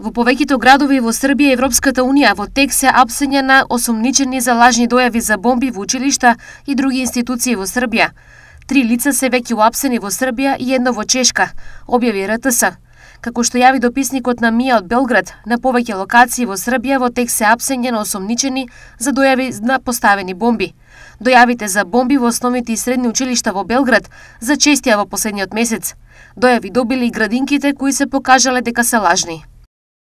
Во повеќето градови во Србија Европската Унија во тек се апсења на осумничени за лажни дојави за бомби во училишта и други институции во Србија. Три лица се веќе уапсени во Србија и едно во Чешка, објави РТС. Како што јави дописникот на МИА од Белград, на повеќе локации во Србија во тек се апсења на осумничени за дојави на поставени бомби. Дојавите за бомби во основните и средни училишта во Белград за честија во последниот месец. Дојави добили и градинките кои се покажале дека се лажни.